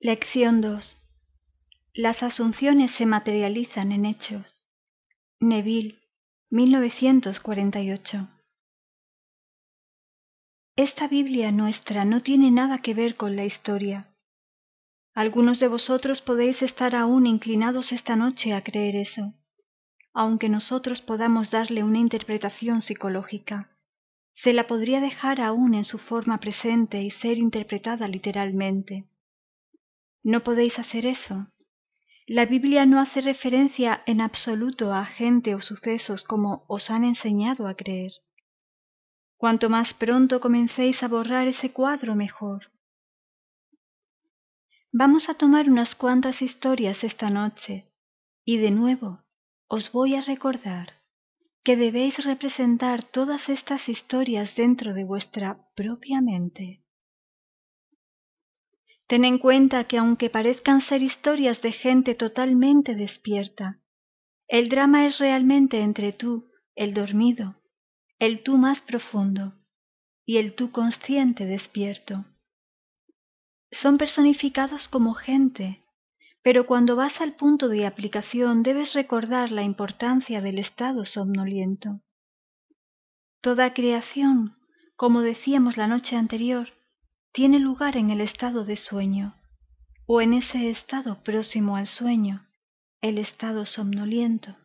Lección 2. Las asunciones se materializan en hechos. Neville, 1948. Esta Biblia nuestra no tiene nada que ver con la historia. Algunos de vosotros podéis estar aún inclinados esta noche a creer eso, aunque nosotros podamos darle una interpretación psicológica. Se la podría dejar aún en su forma presente y ser interpretada literalmente. No podéis hacer eso. La Biblia no hace referencia en absoluto a gente o sucesos como os han enseñado a creer. Cuanto más pronto comencéis a borrar ese cuadro, mejor. Vamos a tomar unas cuantas historias esta noche, y de nuevo os voy a recordar que debéis representar todas estas historias dentro de vuestra propia mente. Ten en cuenta que aunque parezcan ser historias de gente totalmente despierta, el drama es realmente entre tú, el dormido, el tú más profundo y el tú consciente despierto. Son personificados como gente, pero cuando vas al punto de aplicación debes recordar la importancia del estado somnoliento. Toda creación, como decíamos la noche anterior, tiene lugar en el estado de sueño o en ese estado próximo al sueño, el estado somnoliento.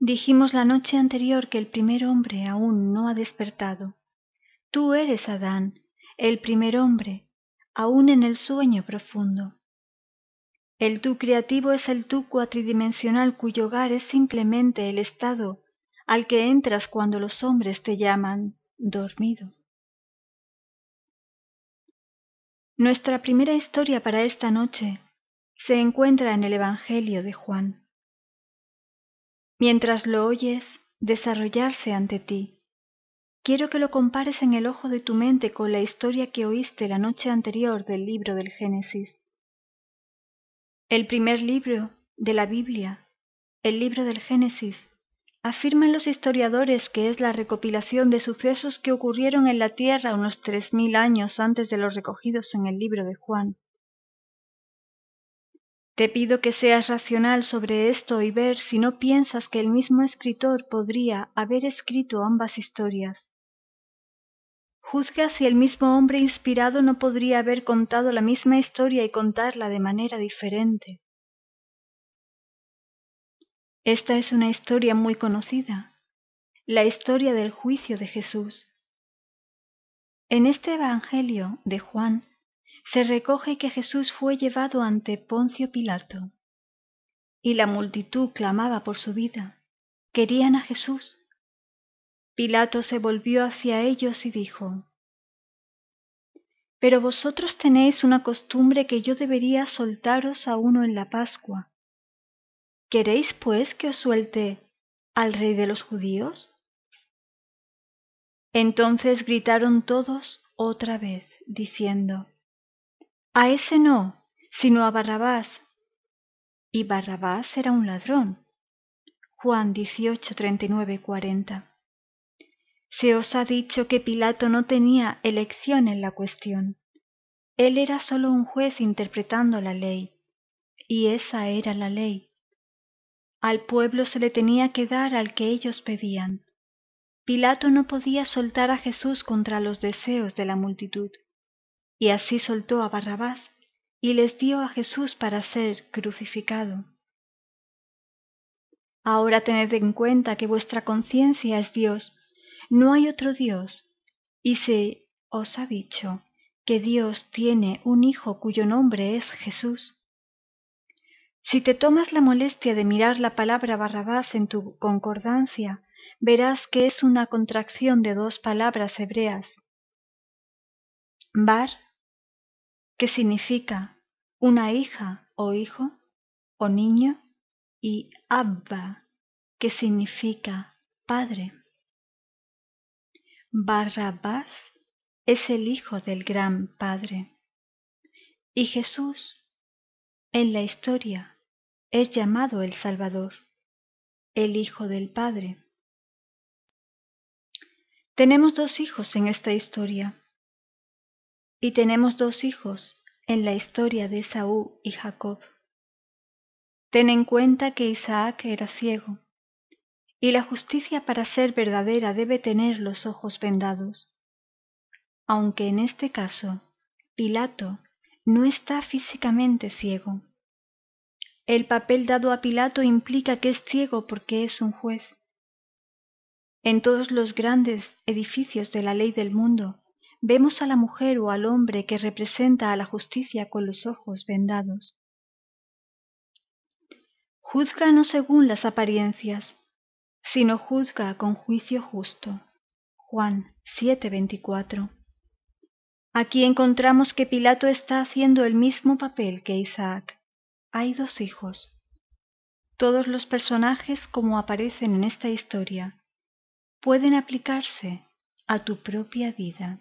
Dijimos la noche anterior que el primer hombre aún no ha despertado. Tú eres Adán, el primer hombre, aún en el sueño profundo. El tú creativo es el tú cuatridimensional cuyo hogar es simplemente el estado al que entras cuando los hombres te llaman dormido. Nuestra primera historia para esta noche se encuentra en el Evangelio de Juan. Mientras lo oyes desarrollarse ante ti, quiero que lo compares en el ojo de tu mente con la historia que oíste la noche anterior del libro del Génesis. El primer libro de la Biblia, el libro del Génesis, Afirman los historiadores que es la recopilación de sucesos que ocurrieron en la Tierra unos tres mil años antes de los recogidos en el libro de Juan. Te pido que seas racional sobre esto y ver si no piensas que el mismo escritor podría haber escrito ambas historias. Juzga si el mismo hombre inspirado no podría haber contado la misma historia y contarla de manera diferente. Esta es una historia muy conocida, la historia del juicio de Jesús. En este Evangelio de Juan se recoge que Jesús fue llevado ante Poncio Pilato y la multitud clamaba por su vida. Querían a Jesús. Pilato se volvió hacia ellos y dijo, Pero vosotros tenéis una costumbre que yo debería soltaros a uno en la Pascua, ¿Queréis, pues, que os suelte al rey de los judíos? Entonces gritaron todos otra vez, diciendo, A ese no, sino a Barrabás. Y Barrabás era un ladrón. Juan 18, 39, 40. Se os ha dicho que Pilato no tenía elección en la cuestión. Él era solo un juez interpretando la ley, y esa era la ley. Al pueblo se le tenía que dar al que ellos pedían. Pilato no podía soltar a Jesús contra los deseos de la multitud, y así soltó a Barrabás y les dio a Jesús para ser crucificado. Ahora tened en cuenta que vuestra conciencia es Dios, no hay otro Dios, y se os ha dicho que Dios tiene un Hijo cuyo nombre es Jesús. Si te tomas la molestia de mirar la palabra Barrabás en tu concordancia, verás que es una contracción de dos palabras hebreas. Bar, que significa una hija o hijo o niño, y Abba, que significa padre. Barrabás es el hijo del gran padre. Y Jesús, en la historia, es llamado el Salvador, el Hijo del Padre. Tenemos dos hijos en esta historia y tenemos dos hijos en la historia de Saúl y Jacob. Ten en cuenta que Isaac era ciego y la justicia para ser verdadera debe tener los ojos vendados, aunque en este caso Pilato no está físicamente ciego. El papel dado a Pilato implica que es ciego porque es un juez. En todos los grandes edificios de la ley del mundo, vemos a la mujer o al hombre que representa a la justicia con los ojos vendados. Juzga no según las apariencias, sino juzga con juicio justo. Juan 7:24. Aquí encontramos que Pilato está haciendo el mismo papel que Isaac. Hay dos hijos. Todos los personajes como aparecen en esta historia pueden aplicarse a tu propia vida.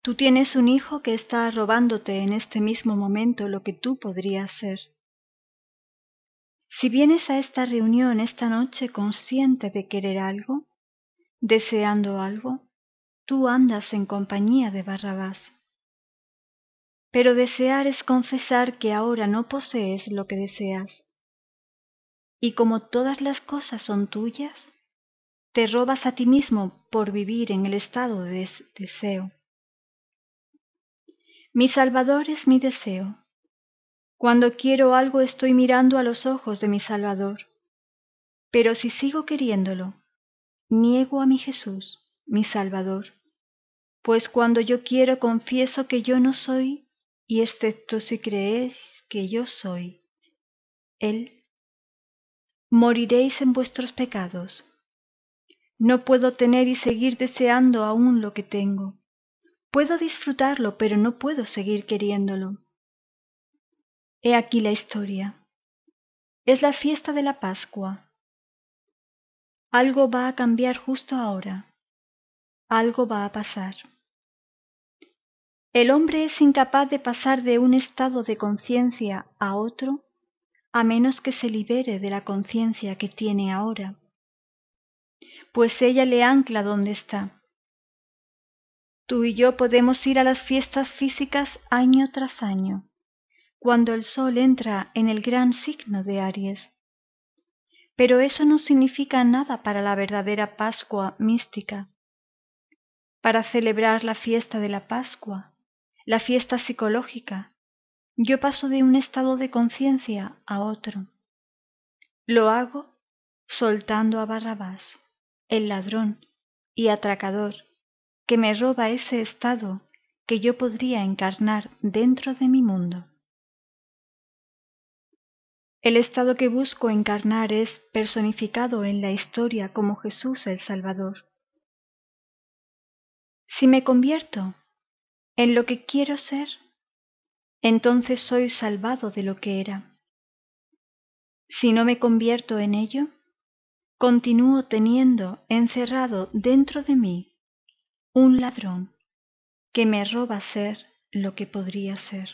Tú tienes un hijo que está robándote en este mismo momento lo que tú podrías ser. Si vienes a esta reunión esta noche consciente de querer algo, deseando algo, tú andas en compañía de Barrabás pero desear es confesar que ahora no posees lo que deseas. Y como todas las cosas son tuyas, te robas a ti mismo por vivir en el estado de deseo. Mi Salvador es mi deseo. Cuando quiero algo estoy mirando a los ojos de mi Salvador. Pero si sigo queriéndolo, niego a mi Jesús, mi Salvador. Pues cuando yo quiero confieso que yo no soy y excepto si creéis que yo soy él, moriréis en vuestros pecados. No puedo tener y seguir deseando aún lo que tengo. Puedo disfrutarlo, pero no puedo seguir queriéndolo. He aquí la historia. Es la fiesta de la Pascua. Algo va a cambiar justo ahora. Algo va a pasar. El hombre es incapaz de pasar de un estado de conciencia a otro a menos que se libere de la conciencia que tiene ahora, pues ella le ancla donde está. Tú y yo podemos ir a las fiestas físicas año tras año, cuando el sol entra en el gran signo de Aries. Pero eso no significa nada para la verdadera Pascua mística. Para celebrar la fiesta de la Pascua, la fiesta psicológica. Yo paso de un estado de conciencia a otro. Lo hago soltando a Barrabás, el ladrón y atracador, que me roba ese estado que yo podría encarnar dentro de mi mundo. El estado que busco encarnar es personificado en la historia como Jesús el Salvador. Si me convierto en lo que quiero ser, entonces soy salvado de lo que era. Si no me convierto en ello, continúo teniendo encerrado dentro de mí un ladrón que me roba ser lo que podría ser.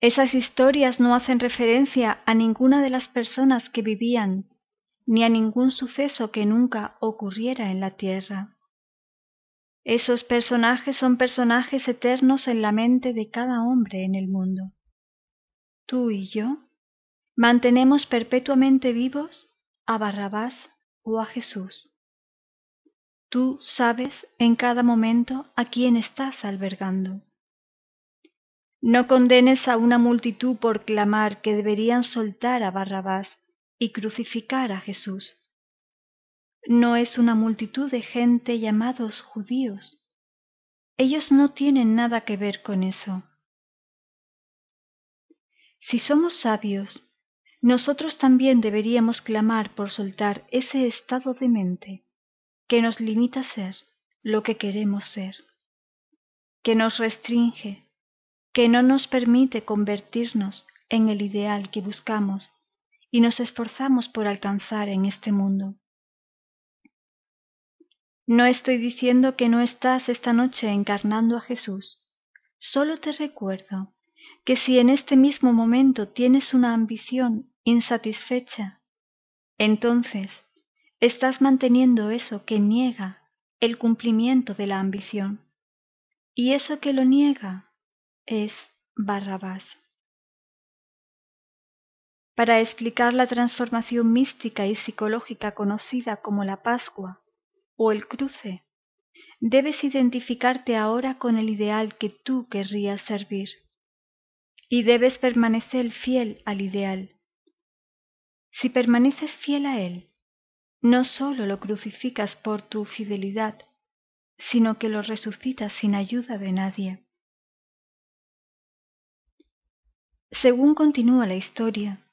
Esas historias no hacen referencia a ninguna de las personas que vivían, ni a ningún suceso que nunca ocurriera en la tierra. Esos personajes son personajes eternos en la mente de cada hombre en el mundo. Tú y yo mantenemos perpetuamente vivos a Barrabás o a Jesús. Tú sabes en cada momento a quién estás albergando. No condenes a una multitud por clamar que deberían soltar a Barrabás y crucificar a Jesús no es una multitud de gente llamados judíos. Ellos no tienen nada que ver con eso. Si somos sabios, nosotros también deberíamos clamar por soltar ese estado de mente que nos limita a ser lo que queremos ser, que nos restringe, que no nos permite convertirnos en el ideal que buscamos y nos esforzamos por alcanzar en este mundo. No estoy diciendo que no estás esta noche encarnando a Jesús. Solo te recuerdo que si en este mismo momento tienes una ambición insatisfecha, entonces estás manteniendo eso que niega el cumplimiento de la ambición. Y eso que lo niega es Barrabás. Para explicar la transformación mística y psicológica conocida como la Pascua, o el cruce. Debes identificarte ahora con el ideal que tú querrías servir. Y debes permanecer fiel al ideal. Si permaneces fiel a él, no sólo lo crucificas por tu fidelidad, sino que lo resucitas sin ayuda de nadie. Según continúa la historia,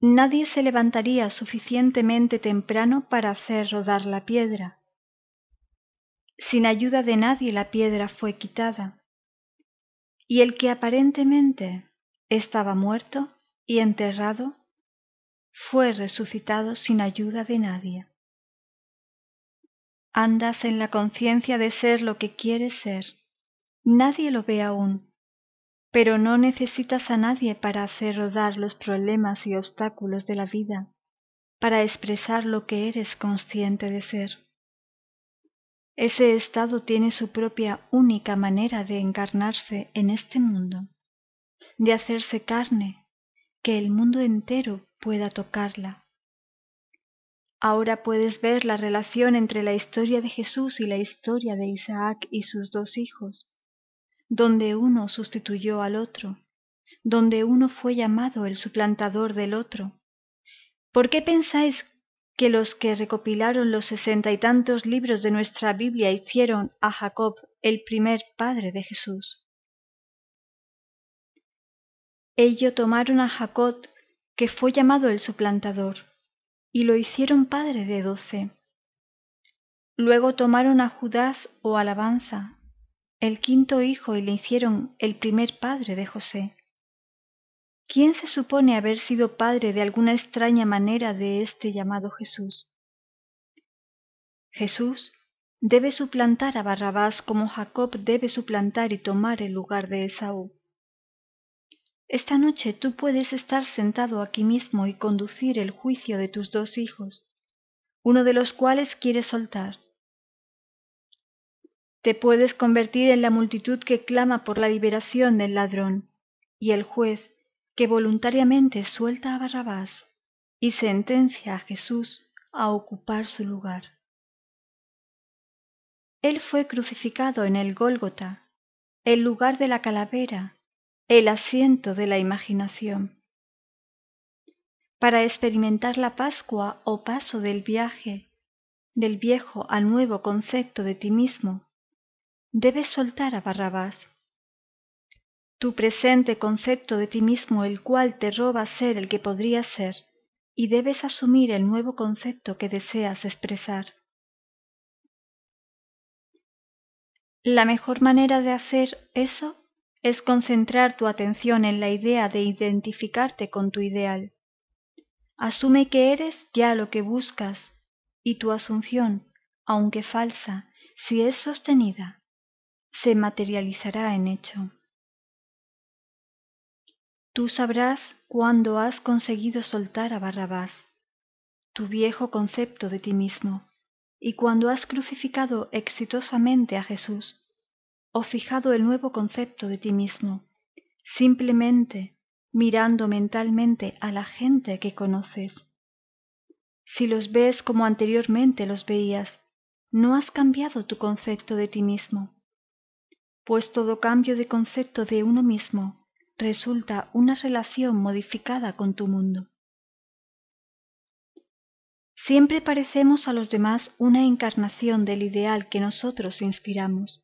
nadie se levantaría suficientemente temprano para hacer rodar la piedra, sin ayuda de nadie la piedra fue quitada, y el que aparentemente estaba muerto y enterrado fue resucitado sin ayuda de nadie. Andas en la conciencia de ser lo que quieres ser. Nadie lo ve aún, pero no necesitas a nadie para hacer rodar los problemas y obstáculos de la vida, para expresar lo que eres consciente de ser. Ese estado tiene su propia única manera de encarnarse en este mundo, de hacerse carne, que el mundo entero pueda tocarla. Ahora puedes ver la relación entre la historia de Jesús y la historia de Isaac y sus dos hijos, donde uno sustituyó al otro, donde uno fue llamado el suplantador del otro. ¿Por qué pensáis que los que recopilaron los sesenta y tantos libros de nuestra Biblia hicieron a Jacob el primer padre de Jesús. Ello tomaron a Jacob, que fue llamado el suplantador, y lo hicieron padre de doce. Luego tomaron a Judás o Alabanza, el quinto hijo, y le hicieron el primer padre de José. ¿Quién se supone haber sido padre de alguna extraña manera de este llamado Jesús? Jesús debe suplantar a Barrabás como Jacob debe suplantar y tomar el lugar de Esaú. Esta noche tú puedes estar sentado aquí mismo y conducir el juicio de tus dos hijos, uno de los cuales quieres soltar. Te puedes convertir en la multitud que clama por la liberación del ladrón, y el juez, que voluntariamente suelta a Barrabás y sentencia a Jesús a ocupar su lugar. Él fue crucificado en el Gólgota, el lugar de la calavera, el asiento de la imaginación. Para experimentar la Pascua o paso del viaje del viejo al nuevo concepto de ti mismo, debes soltar a Barrabás tu presente concepto de ti mismo el cual te roba ser el que podría ser, y debes asumir el nuevo concepto que deseas expresar. La mejor manera de hacer eso es concentrar tu atención en la idea de identificarte con tu ideal. Asume que eres ya lo que buscas y tu asunción, aunque falsa, si es sostenida, se materializará en hecho tú sabrás cuándo has conseguido soltar a Barrabás, tu viejo concepto de ti mismo, y cuando has crucificado exitosamente a Jesús, o fijado el nuevo concepto de ti mismo, simplemente mirando mentalmente a la gente que conoces. Si los ves como anteriormente los veías, no has cambiado tu concepto de ti mismo, pues todo cambio de concepto de uno mismo resulta una relación modificada con tu mundo. Siempre parecemos a los demás una encarnación del ideal que nosotros inspiramos.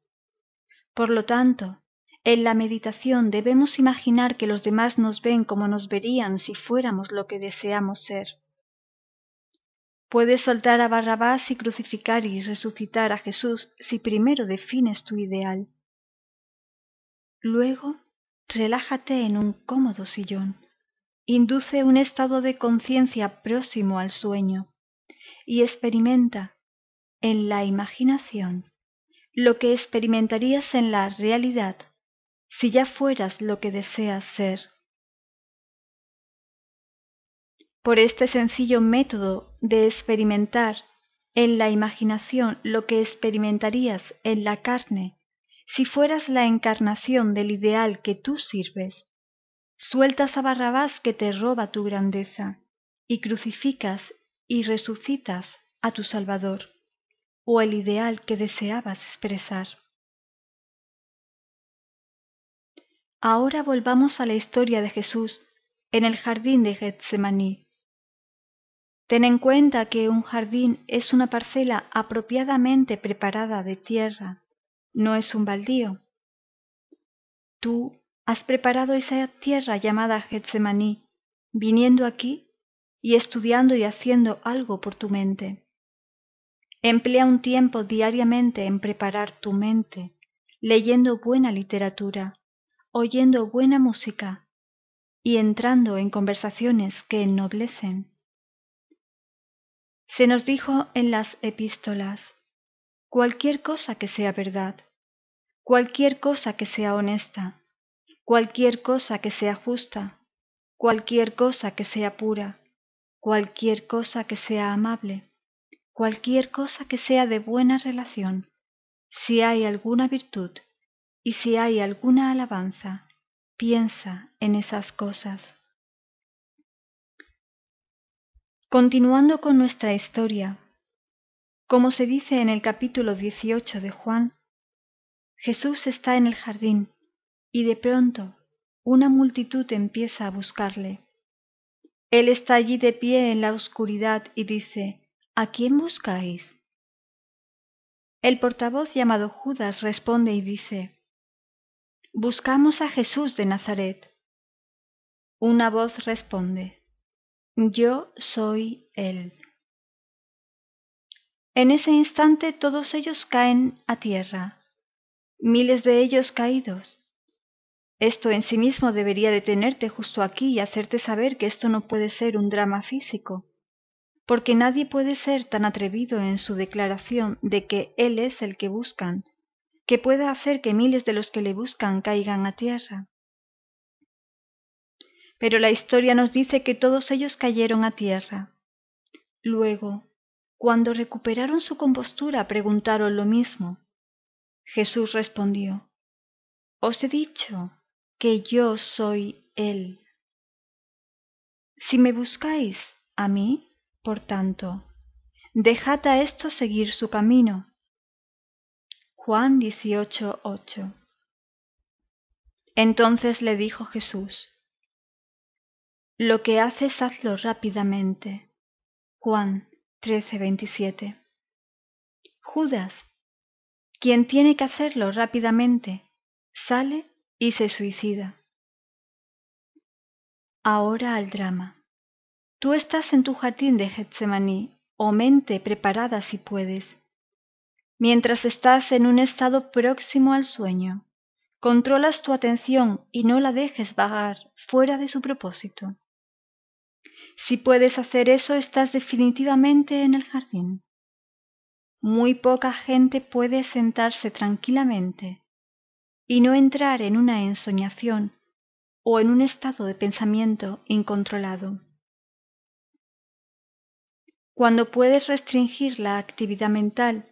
Por lo tanto, en la meditación debemos imaginar que los demás nos ven como nos verían si fuéramos lo que deseamos ser. Puedes soltar a Barrabás y crucificar y resucitar a Jesús si primero defines tu ideal. Luego relájate en un cómodo sillón. Induce un estado de conciencia próximo al sueño y experimenta en la imaginación lo que experimentarías en la realidad si ya fueras lo que deseas ser. Por este sencillo método de experimentar en la imaginación lo que experimentarías en la carne si fueras la encarnación del ideal que tú sirves. Sueltas a Barrabás que te roba tu grandeza y crucificas y resucitas a tu Salvador o el ideal que deseabas expresar. Ahora volvamos a la historia de Jesús en el jardín de Getsemaní. Ten en cuenta que un jardín es una parcela apropiadamente preparada de tierra no es un baldío. Tú has preparado esa tierra llamada Getsemaní, viniendo aquí y estudiando y haciendo algo por tu mente. Emplea un tiempo diariamente en preparar tu mente, leyendo buena literatura, oyendo buena música y entrando en conversaciones que ennoblecen. Se nos dijo en las epístolas, cualquier cosa que sea verdad, cualquier cosa que sea honesta, cualquier cosa que sea justa, cualquier cosa que sea pura, cualquier cosa que sea amable, cualquier cosa que sea de buena relación, si hay alguna virtud y si hay alguna alabanza, piensa en esas cosas. Continuando con nuestra historia, como se dice en el capítulo 18 de Juan, Jesús está en el jardín y de pronto una multitud empieza a buscarle. Él está allí de pie en la oscuridad y dice, ¿A quién buscáis? El portavoz llamado Judas responde y dice, Buscamos a Jesús de Nazaret. Una voz responde, Yo soy Él. En ese instante todos ellos caen a tierra miles de ellos caídos. Esto en sí mismo debería detenerte justo aquí y hacerte saber que esto no puede ser un drama físico, porque nadie puede ser tan atrevido en su declaración de que Él es el que buscan, que pueda hacer que miles de los que le buscan caigan a tierra. Pero la historia nos dice que todos ellos cayeron a tierra. Luego, cuando recuperaron su compostura, preguntaron lo mismo. Jesús respondió, Os he dicho que yo soy Él. Si me buscáis a mí, por tanto, dejad a esto seguir su camino. Juan 8 Entonces le dijo Jesús, Lo que haces hazlo rápidamente. Juan 13:27 Judas quien tiene que hacerlo rápidamente sale y se suicida. Ahora al drama. Tú estás en tu jardín de Getsemaní, o mente preparada si puedes. Mientras estás en un estado próximo al sueño, controlas tu atención y no la dejes vagar fuera de su propósito. Si puedes hacer eso, estás definitivamente en el jardín muy poca gente puede sentarse tranquilamente y no entrar en una ensoñación o en un estado de pensamiento incontrolado. Cuando puedes restringir la actividad mental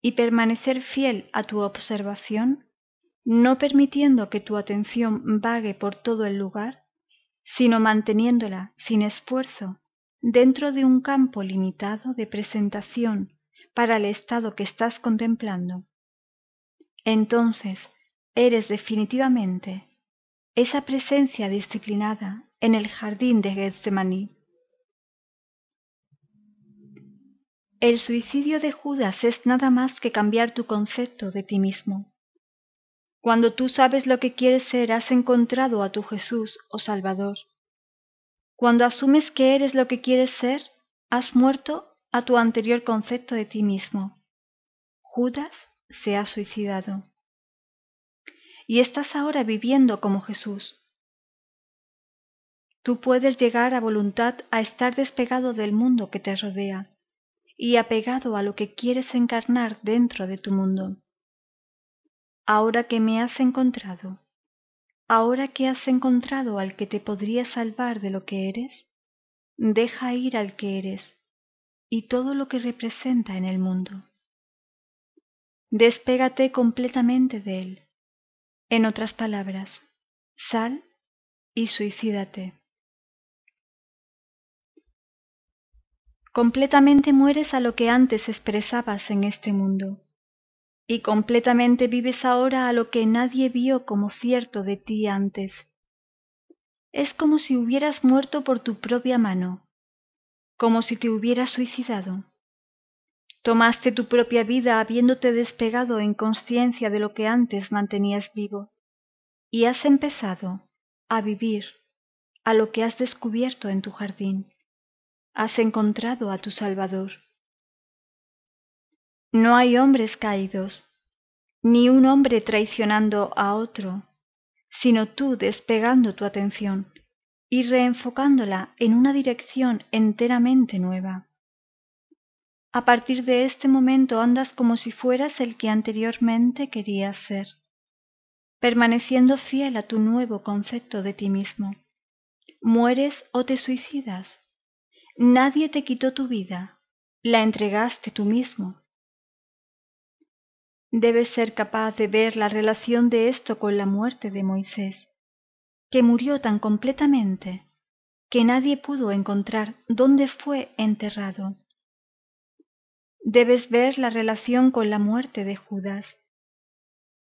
y permanecer fiel a tu observación, no permitiendo que tu atención vague por todo el lugar, sino manteniéndola sin esfuerzo dentro de un campo limitado de presentación para el estado que estás contemplando. Entonces, eres definitivamente esa presencia disciplinada en el jardín de Getsemaní. El suicidio de Judas es nada más que cambiar tu concepto de ti mismo. Cuando tú sabes lo que quieres ser, has encontrado a tu Jesús o oh Salvador. Cuando asumes que eres lo que quieres ser, has muerto a tu anterior concepto de ti mismo. Judas se ha suicidado. Y estás ahora viviendo como Jesús. Tú puedes llegar a voluntad a estar despegado del mundo que te rodea y apegado a lo que quieres encarnar dentro de tu mundo. Ahora que me has encontrado, ahora que has encontrado al que te podría salvar de lo que eres, deja ir al que eres y todo lo que representa en el mundo. Despégate completamente de él. En otras palabras, sal y suicídate. Completamente mueres a lo que antes expresabas en este mundo, y completamente vives ahora a lo que nadie vio como cierto de ti antes. Es como si hubieras muerto por tu propia mano, como si te hubieras suicidado. Tomaste tu propia vida habiéndote despegado en consciencia de lo que antes mantenías vivo, y has empezado a vivir a lo que has descubierto en tu jardín. Has encontrado a tu Salvador. No hay hombres caídos, ni un hombre traicionando a otro, sino tú despegando tu atención y reenfocándola en una dirección enteramente nueva. A partir de este momento andas como si fueras el que anteriormente querías ser, permaneciendo fiel a tu nuevo concepto de ti mismo. Mueres o te suicidas. Nadie te quitó tu vida, la entregaste tú mismo. Debes ser capaz de ver la relación de esto con la muerte de Moisés que murió tan completamente que nadie pudo encontrar dónde fue enterrado. Debes ver la relación con la muerte de Judas.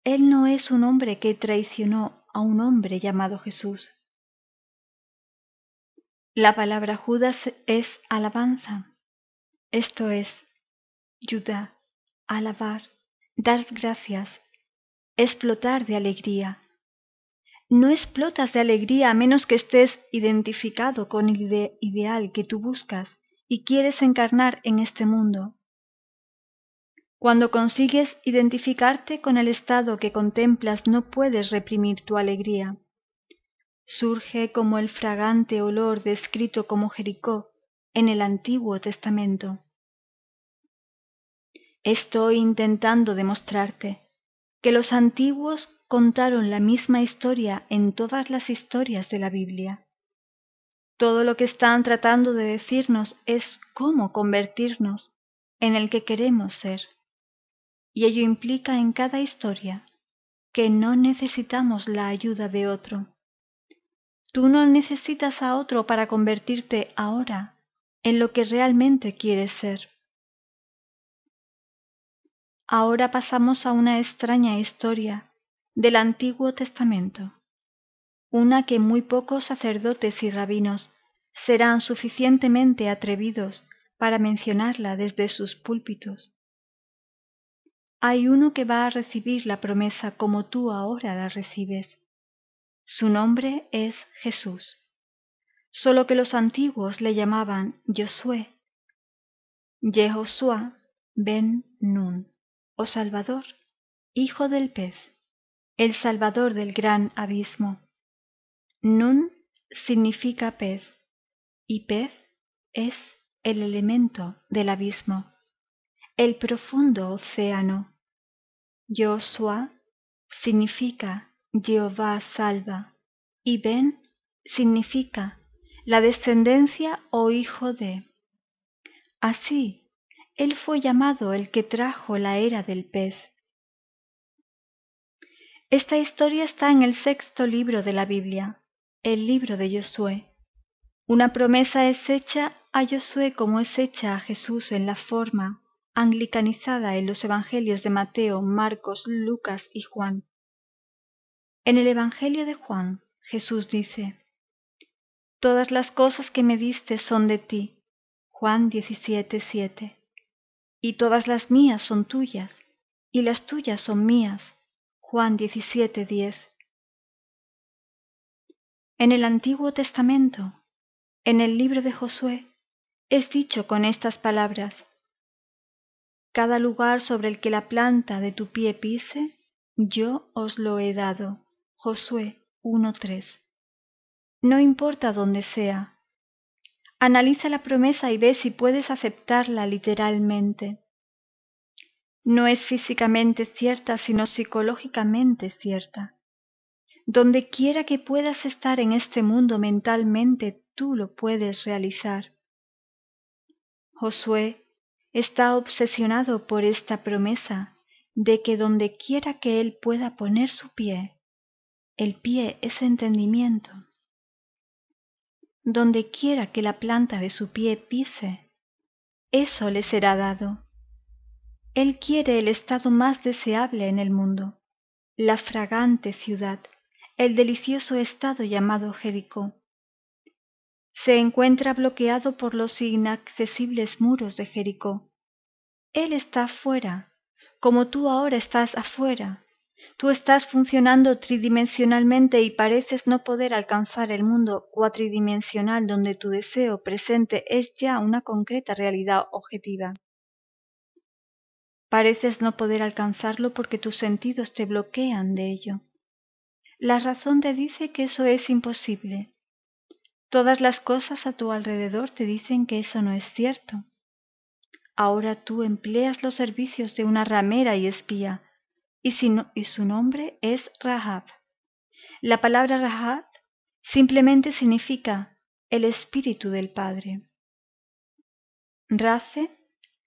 Él no es un hombre que traicionó a un hombre llamado Jesús. La palabra Judas es alabanza, esto es, Judá, alabar, dar gracias, explotar de alegría. No explotas de alegría a menos que estés identificado con el ideal que tú buscas y quieres encarnar en este mundo. Cuando consigues identificarte con el estado que contemplas no puedes reprimir tu alegría. Surge como el fragante olor descrito como Jericó en el Antiguo Testamento. Estoy intentando demostrarte que los antiguos contaron la misma historia en todas las historias de la Biblia. Todo lo que están tratando de decirnos es cómo convertirnos en el que queremos ser. Y ello implica en cada historia que no necesitamos la ayuda de otro. Tú no necesitas a otro para convertirte ahora en lo que realmente quieres ser. Ahora pasamos a una extraña historia del Antiguo Testamento, una que muy pocos sacerdotes y rabinos serán suficientemente atrevidos para mencionarla desde sus púlpitos. Hay uno que va a recibir la promesa como tú ahora la recibes. Su nombre es Jesús, solo que los antiguos le llamaban Josué, Jehoshua ben Nun, o Salvador, hijo del pez el Salvador del gran abismo. Nun significa pez y pez es el elemento del abismo, el profundo océano. Joshua significa Jehová salva y Ben significa la descendencia o hijo de. Así, él fue llamado el que trajo la era del pez esta historia está en el sexto libro de la Biblia, el libro de Josué. Una promesa es hecha a Josué como es hecha a Jesús en la forma anglicanizada en los Evangelios de Mateo, Marcos, Lucas y Juan. En el Evangelio de Juan, Jesús dice, Todas las cosas que me diste son de ti. Juan 17:7. Y todas las mías son tuyas, y las tuyas son mías, Juan 17:10. En el Antiguo Testamento, en el libro de Josué, es dicho con estas palabras, Cada lugar sobre el que la planta de tu pie pise, yo os lo he dado. Josué 1.3. No importa dónde sea. Analiza la promesa y ve si puedes aceptarla literalmente no es físicamente cierta, sino psicológicamente cierta. Donde quiera que puedas estar en este mundo mentalmente, tú lo puedes realizar. Josué está obsesionado por esta promesa de que donde quiera que él pueda poner su pie, el pie es entendimiento. Donde quiera que la planta de su pie pise, eso le será dado. Él quiere el estado más deseable en el mundo, la fragante ciudad, el delicioso estado llamado Jericó. Se encuentra bloqueado por los inaccesibles muros de Jericó. Él está afuera, como tú ahora estás afuera. Tú estás funcionando tridimensionalmente y pareces no poder alcanzar el mundo cuatridimensional donde tu deseo presente es ya una concreta realidad objetiva. Pareces no poder alcanzarlo porque tus sentidos te bloquean de ello. La razón te dice que eso es imposible. Todas las cosas a tu alrededor te dicen que eso no es cierto. Ahora tú empleas los servicios de una ramera y espía, y, su nombre es Rahab. La palabra Rahab simplemente significa el espíritu del Padre. Race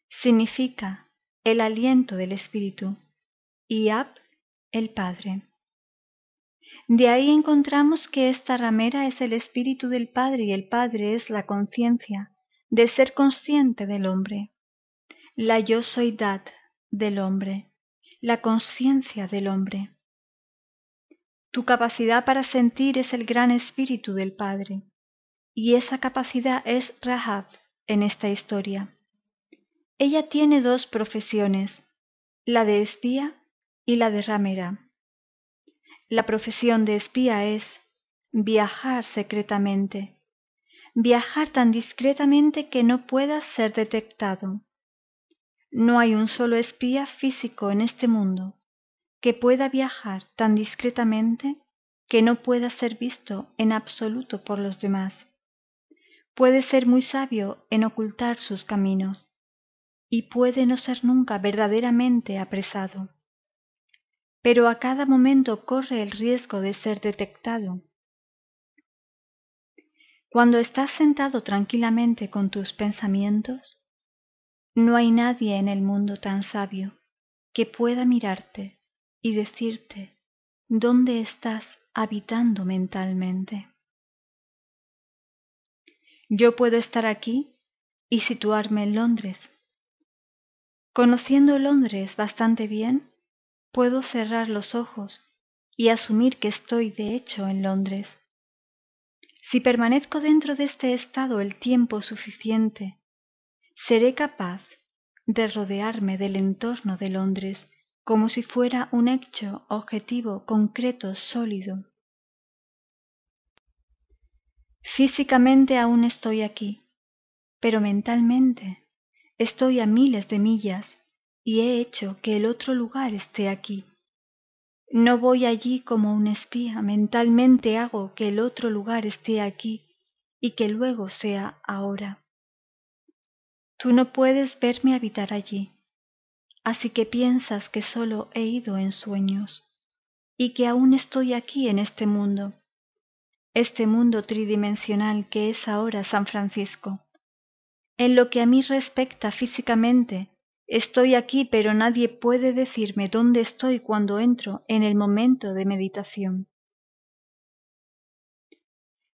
significa el aliento del Espíritu, y Ab, el Padre. De ahí encontramos que esta ramera es el Espíritu del Padre y el Padre es la conciencia, de ser consciente del hombre, la yo soy dad del hombre, la conciencia del hombre. Tu capacidad para sentir es el gran espíritu del Padre, y esa capacidad es Rahab en esta historia. Ella tiene dos profesiones, la de espía y la de ramera. La profesión de espía es viajar secretamente, viajar tan discretamente que no pueda ser detectado. No hay un solo espía físico en este mundo que pueda viajar tan discretamente que no pueda ser visto en absoluto por los demás. Puede ser muy sabio en ocultar sus caminos, y puede no ser nunca verdaderamente apresado. Pero a cada momento corre el riesgo de ser detectado. Cuando estás sentado tranquilamente con tus pensamientos, no hay nadie en el mundo tan sabio que pueda mirarte y decirte dónde estás habitando mentalmente. Yo puedo estar aquí y situarme en Londres Conociendo Londres bastante bien, puedo cerrar los ojos y asumir que estoy de hecho en Londres. Si permanezco dentro de este estado el tiempo suficiente, seré capaz de rodearme del entorno de Londres como si fuera un hecho objetivo, concreto, sólido. Físicamente aún estoy aquí, pero mentalmente estoy a miles de millas y he hecho que el otro lugar esté aquí. No voy allí como un espía, mentalmente hago que el otro lugar esté aquí y que luego sea ahora. Tú no puedes verme habitar allí, así que piensas que solo he ido en sueños y que aún estoy aquí en este mundo, este mundo tridimensional que es ahora San Francisco. En lo que a mí respecta físicamente, estoy aquí pero nadie puede decirme dónde estoy cuando entro en el momento de meditación.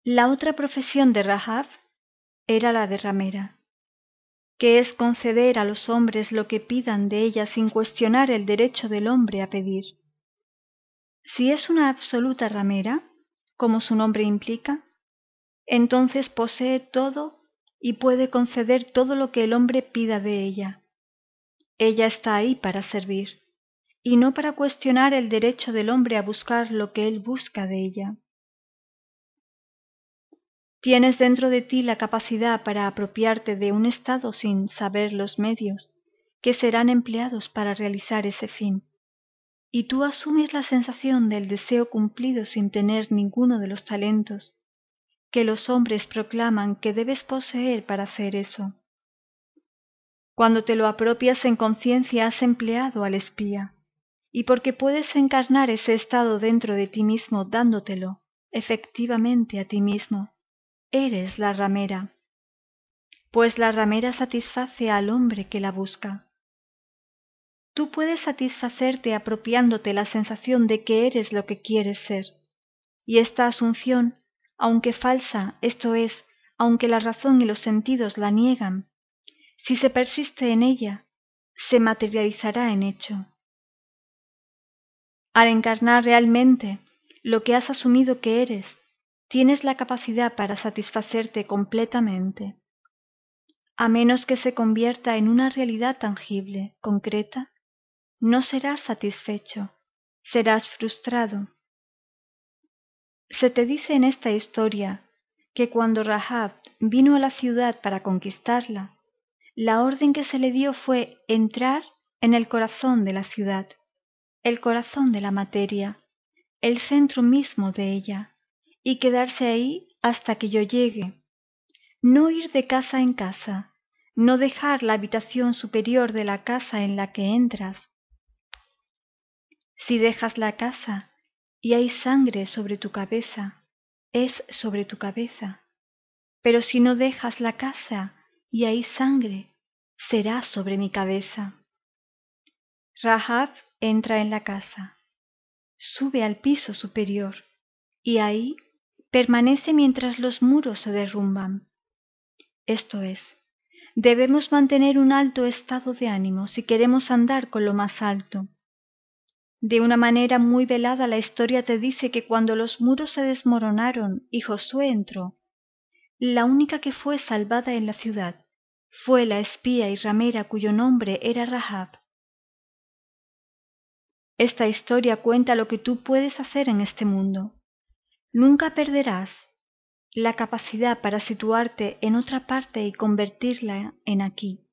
La otra profesión de Rahab era la de ramera, que es conceder a los hombres lo que pidan de ella sin cuestionar el derecho del hombre a pedir. Si es una absoluta ramera, como su nombre implica, entonces posee todo y puede conceder todo lo que el hombre pida de ella. Ella está ahí para servir, y no para cuestionar el derecho del hombre a buscar lo que él busca de ella. Tienes dentro de ti la capacidad para apropiarte de un estado sin saber los medios que serán empleados para realizar ese fin. Y tú asumes la sensación del deseo cumplido sin tener ninguno de los talentos que los hombres proclaman que debes poseer para hacer eso. Cuando te lo apropias en conciencia has empleado al espía, y porque puedes encarnar ese estado dentro de ti mismo dándotelo, efectivamente a ti mismo, eres la ramera, pues la ramera satisface al hombre que la busca. Tú puedes satisfacerte apropiándote la sensación de que eres lo que quieres ser, y esta asunción aunque falsa, esto es, aunque la razón y los sentidos la niegan, si se persiste en ella, se materializará en hecho. Al encarnar realmente lo que has asumido que eres, tienes la capacidad para satisfacerte completamente, a menos que se convierta en una realidad tangible, concreta, no serás satisfecho, serás frustrado, se te dice en esta historia que cuando Rahab vino a la ciudad para conquistarla, la orden que se le dio fue entrar en el corazón de la ciudad, el corazón de la materia, el centro mismo de ella, y quedarse ahí hasta que yo llegue. No ir de casa en casa, no dejar la habitación superior de la casa en la que entras. Si dejas la casa y hay sangre sobre tu cabeza, es sobre tu cabeza. Pero si no dejas la casa y hay sangre, será sobre mi cabeza. Rahab entra en la casa, sube al piso superior y ahí permanece mientras los muros se derrumban. Esto es, debemos mantener un alto estado de ánimo si queremos andar con lo más alto de una manera muy velada la historia te dice que cuando los muros se desmoronaron y Josué entró, la única que fue salvada en la ciudad fue la espía y ramera cuyo nombre era Rahab. Esta historia cuenta lo que tú puedes hacer en este mundo. Nunca perderás la capacidad para situarte en otra parte y convertirla en aquí.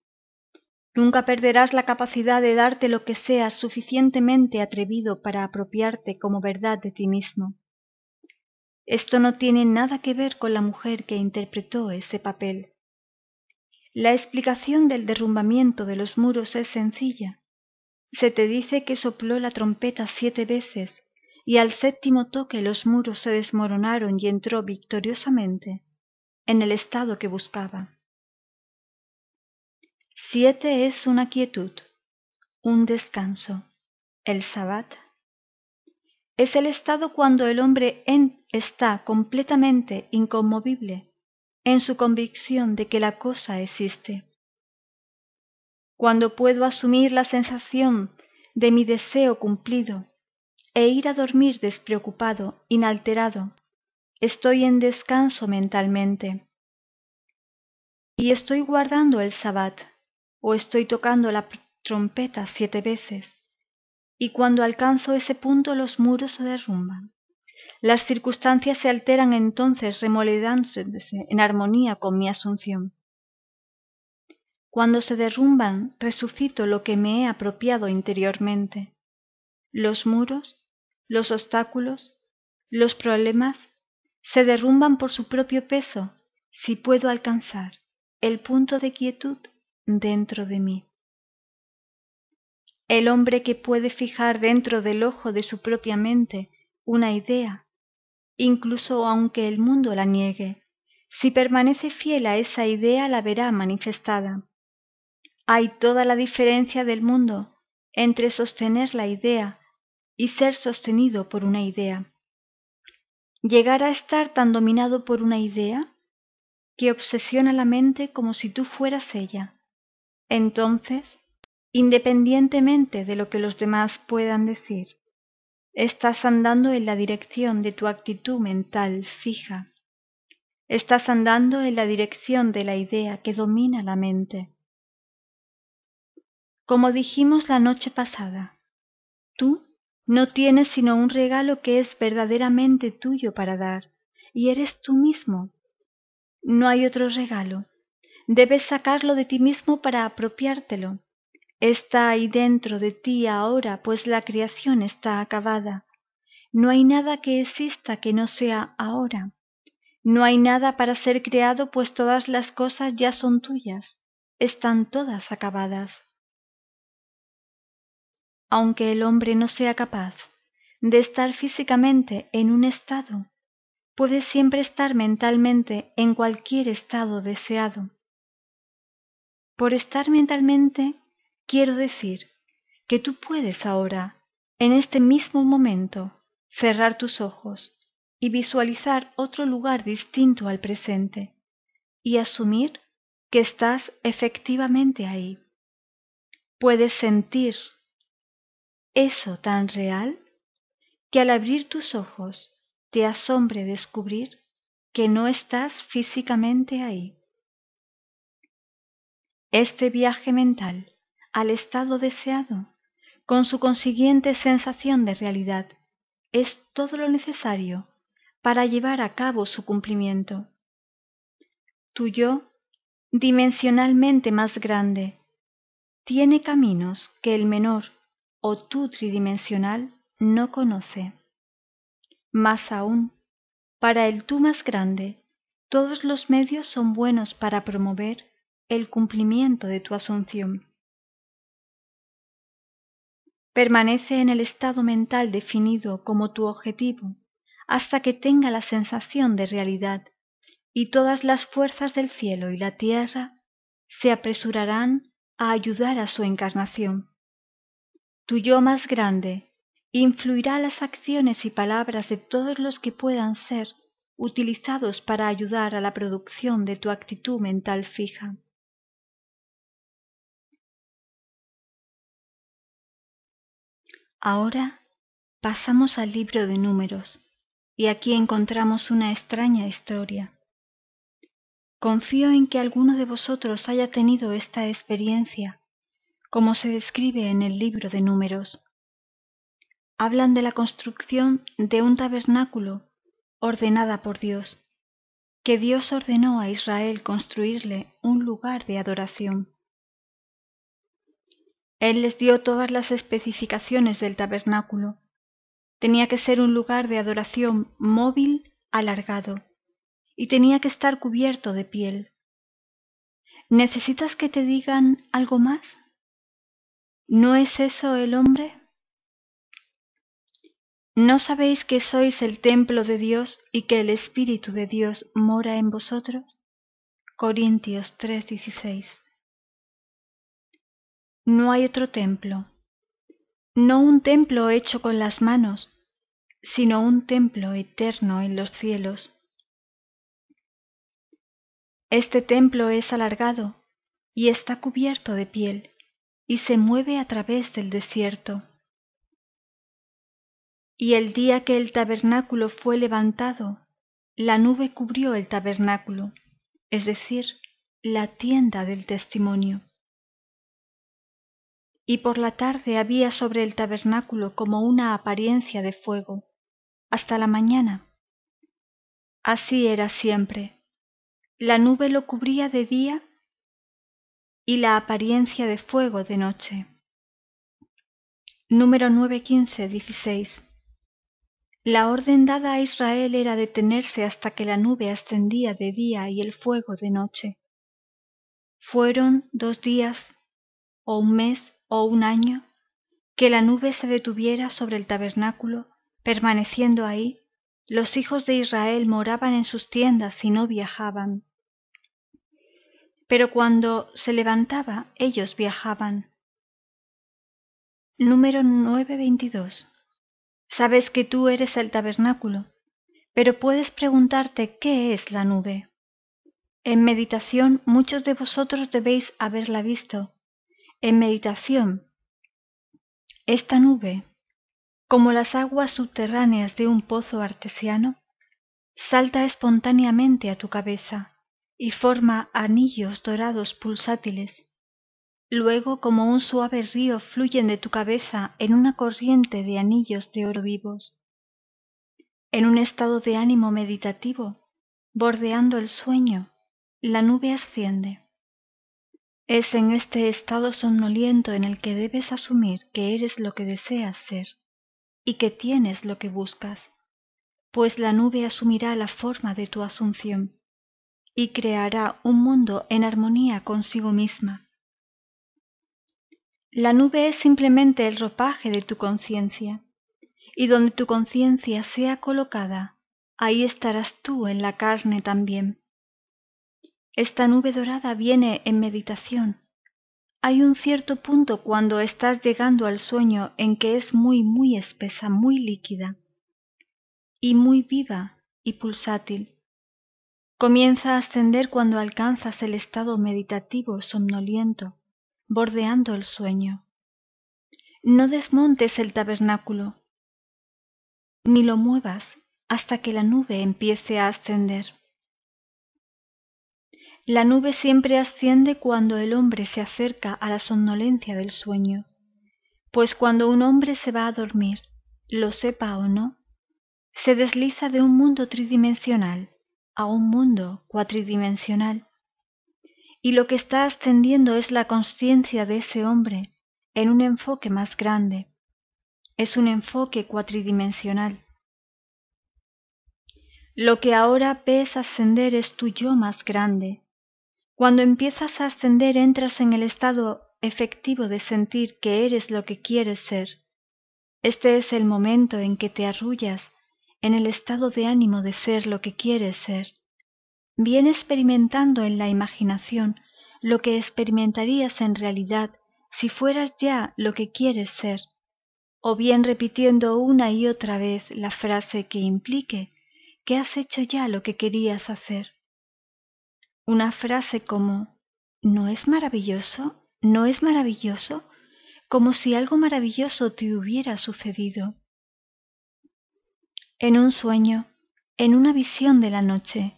Nunca perderás la capacidad de darte lo que seas suficientemente atrevido para apropiarte como verdad de ti mismo. Esto no tiene nada que ver con la mujer que interpretó ese papel. La explicación del derrumbamiento de los muros es sencilla. Se te dice que sopló la trompeta siete veces y al séptimo toque los muros se desmoronaron y entró victoriosamente en el estado que buscaba. Siete es una quietud, un descanso, el sabbat. Es el estado cuando el hombre está completamente inconmovible en su convicción de que la cosa existe. Cuando puedo asumir la sensación de mi deseo cumplido e ir a dormir despreocupado, inalterado, estoy en descanso mentalmente. Y estoy guardando el sabbat o estoy tocando la trompeta siete veces, y cuando alcanzo ese punto los muros se derrumban. Las circunstancias se alteran entonces remoledándose en armonía con mi asunción. Cuando se derrumban, resucito lo que me he apropiado interiormente. Los muros, los obstáculos, los problemas se derrumban por su propio peso si puedo alcanzar el punto de quietud dentro de mí. El hombre que puede fijar dentro del ojo de su propia mente una idea, incluso aunque el mundo la niegue, si permanece fiel a esa idea la verá manifestada. Hay toda la diferencia del mundo entre sostener la idea y ser sostenido por una idea. Llegar a estar tan dominado por una idea que obsesiona la mente como si tú fueras ella entonces, independientemente de lo que los demás puedan decir, estás andando en la dirección de tu actitud mental fija. Estás andando en la dirección de la idea que domina la mente. Como dijimos la noche pasada, tú no tienes sino un regalo que es verdaderamente tuyo para dar, y eres tú mismo. No hay otro regalo, debes sacarlo de ti mismo para apropiártelo. Está ahí dentro de ti ahora, pues la creación está acabada. No hay nada que exista que no sea ahora. No hay nada para ser creado, pues todas las cosas ya son tuyas. Están todas acabadas. Aunque el hombre no sea capaz de estar físicamente en un estado, puede siempre estar mentalmente en cualquier estado deseado por estar mentalmente, quiero decir que tú puedes ahora, en este mismo momento, cerrar tus ojos y visualizar otro lugar distinto al presente y asumir que estás efectivamente ahí. Puedes sentir eso tan real que al abrir tus ojos te asombre descubrir que no estás físicamente ahí este viaje mental al estado deseado, con su consiguiente sensación de realidad, es todo lo necesario para llevar a cabo su cumplimiento. Tu yo, dimensionalmente más grande, tiene caminos que el menor o tú tridimensional no conoce. Más aún, para el tú más grande, todos los medios son buenos para promover el cumplimiento de tu asunción. Permanece en el estado mental definido como tu objetivo hasta que tenga la sensación de realidad y todas las fuerzas del cielo y la tierra se apresurarán a ayudar a su encarnación. Tu yo más grande influirá las acciones y palabras de todos los que puedan ser utilizados para ayudar a la producción de tu actitud mental fija. Ahora pasamos al libro de números, y aquí encontramos una extraña historia. Confío en que alguno de vosotros haya tenido esta experiencia, como se describe en el libro de números. Hablan de la construcción de un tabernáculo ordenada por Dios, que Dios ordenó a Israel construirle un lugar de adoración. Él les dio todas las especificaciones del tabernáculo. Tenía que ser un lugar de adoración móvil, alargado, y tenía que estar cubierto de piel. ¿Necesitas que te digan algo más? ¿No es eso el hombre? ¿No sabéis que sois el templo de Dios y que el Espíritu de Dios mora en vosotros? Corintios 3:16 no hay otro templo. No un templo hecho con las manos, sino un templo eterno en los cielos. Este templo es alargado y está cubierto de piel y se mueve a través del desierto. Y el día que el tabernáculo fue levantado, la nube cubrió el tabernáculo, es decir, la tienda del testimonio y por la tarde había sobre el tabernáculo como una apariencia de fuego, hasta la mañana. Así era siempre. La nube lo cubría de día y la apariencia de fuego de noche. Número 915-16 La orden dada a Israel era detenerse hasta que la nube ascendía de día y el fuego de noche. Fueron dos días o un mes o un año, que la nube se detuviera sobre el tabernáculo, permaneciendo ahí, los hijos de Israel moraban en sus tiendas y no viajaban. Pero cuando se levantaba, ellos viajaban. Número 922. Sabes que tú eres el tabernáculo, pero puedes preguntarte qué es la nube. En meditación muchos de vosotros debéis haberla visto, en meditación. Esta nube, como las aguas subterráneas de un pozo artesiano, salta espontáneamente a tu cabeza y forma anillos dorados pulsátiles. Luego, como un suave río, fluyen de tu cabeza en una corriente de anillos de oro vivos. En un estado de ánimo meditativo, bordeando el sueño, la nube asciende es en este estado somnoliento en el que debes asumir que eres lo que deseas ser y que tienes lo que buscas, pues la nube asumirá la forma de tu asunción y creará un mundo en armonía consigo misma. La nube es simplemente el ropaje de tu conciencia, y donde tu conciencia sea colocada, ahí estarás tú en la carne también. Esta nube dorada viene en meditación. Hay un cierto punto cuando estás llegando al sueño en que es muy, muy espesa, muy líquida y muy viva y pulsátil. Comienza a ascender cuando alcanzas el estado meditativo somnoliento, bordeando el sueño. No desmontes el tabernáculo, ni lo muevas hasta que la nube empiece a ascender. La nube siempre asciende cuando el hombre se acerca a la somnolencia del sueño, pues cuando un hombre se va a dormir, lo sepa o no, se desliza de un mundo tridimensional a un mundo cuatridimensional. Y lo que está ascendiendo es la conciencia de ese hombre en un enfoque más grande. Es un enfoque cuatridimensional. Lo que ahora ves ascender es tu yo más grande, cuando empiezas a ascender entras en el estado efectivo de sentir que eres lo que quieres ser. Este es el momento en que te arrullas en el estado de ánimo de ser lo que quieres ser. Bien experimentando en la imaginación lo que experimentarías en realidad si fueras ya lo que quieres ser, o bien repitiendo una y otra vez la frase que implique que has hecho ya lo que querías hacer. Una frase como ¿No es maravilloso? ¿No es maravilloso? como si algo maravilloso te hubiera sucedido. En un sueño, en una visión de la noche,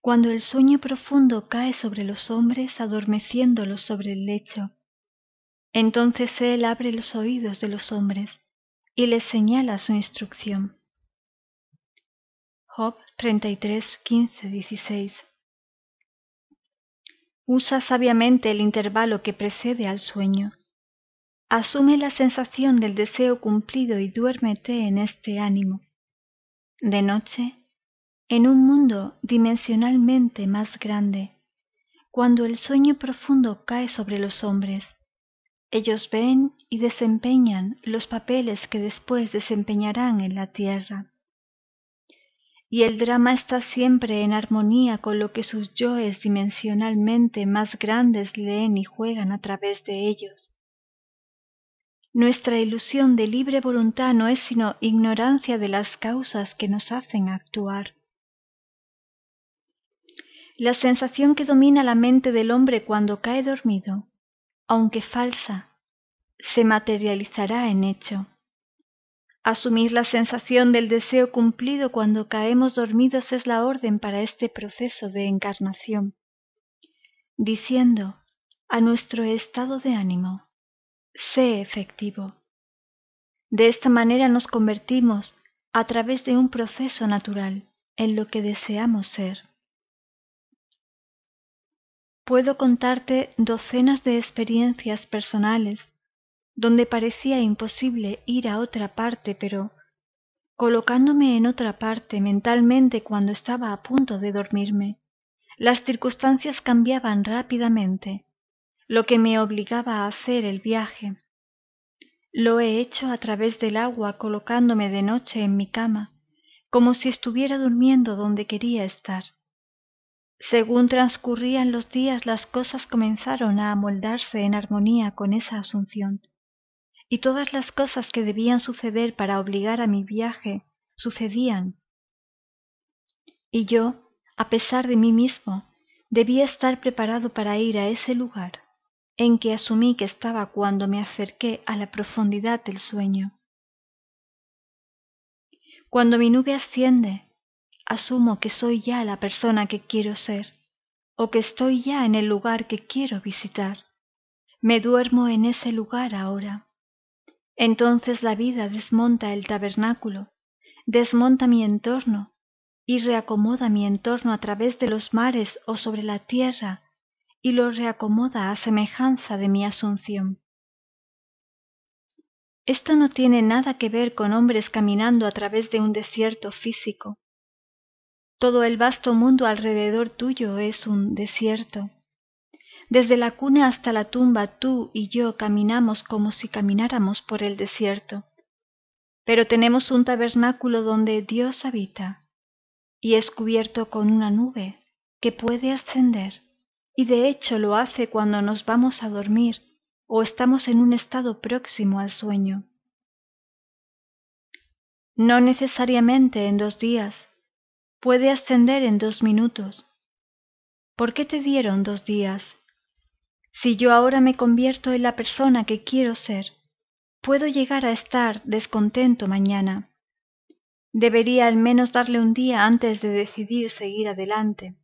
cuando el sueño profundo cae sobre los hombres adormeciéndolos sobre el lecho, entonces él abre los oídos de los hombres y les señala su instrucción. Job 33, 15, 16 Usa sabiamente el intervalo que precede al sueño. Asume la sensación del deseo cumplido y duérmete en este ánimo. De noche, en un mundo dimensionalmente más grande, cuando el sueño profundo cae sobre los hombres, ellos ven y desempeñan los papeles que después desempeñarán en la tierra y el drama está siempre en armonía con lo que sus yoes dimensionalmente más grandes leen y juegan a través de ellos. Nuestra ilusión de libre voluntad no es sino ignorancia de las causas que nos hacen actuar. La sensación que domina la mente del hombre cuando cae dormido, aunque falsa, se materializará en hecho. Asumir la sensación del deseo cumplido cuando caemos dormidos es la orden para este proceso de encarnación. Diciendo a nuestro estado de ánimo, sé efectivo. De esta manera nos convertimos, a través de un proceso natural, en lo que deseamos ser. Puedo contarte docenas de experiencias personales donde parecía imposible ir a otra parte, pero colocándome en otra parte mentalmente cuando estaba a punto de dormirme, las circunstancias cambiaban rápidamente, lo que me obligaba a hacer el viaje. Lo he hecho a través del agua colocándome de noche en mi cama, como si estuviera durmiendo donde quería estar. Según transcurrían los días las cosas comenzaron a amoldarse en armonía con esa asunción y todas las cosas que debían suceder para obligar a mi viaje sucedían. Y yo, a pesar de mí mismo, debía estar preparado para ir a ese lugar en que asumí que estaba cuando me acerqué a la profundidad del sueño. Cuando mi nube asciende, asumo que soy ya la persona que quiero ser, o que estoy ya en el lugar que quiero visitar. Me duermo en ese lugar ahora. Entonces la vida desmonta el tabernáculo, desmonta mi entorno y reacomoda mi entorno a través de los mares o sobre la tierra y lo reacomoda a semejanza de mi asunción. Esto no tiene nada que ver con hombres caminando a través de un desierto físico. Todo el vasto mundo alrededor tuyo es un desierto. Desde la cuna hasta la tumba tú y yo caminamos como si camináramos por el desierto. Pero tenemos un tabernáculo donde Dios habita, y es cubierto con una nube que puede ascender, y de hecho lo hace cuando nos vamos a dormir o estamos en un estado próximo al sueño. No necesariamente en dos días, puede ascender en dos minutos. ¿Por qué te dieron dos días? Si yo ahora me convierto en la persona que quiero ser, puedo llegar a estar descontento mañana. Debería al menos darle un día antes de decidir seguir adelante.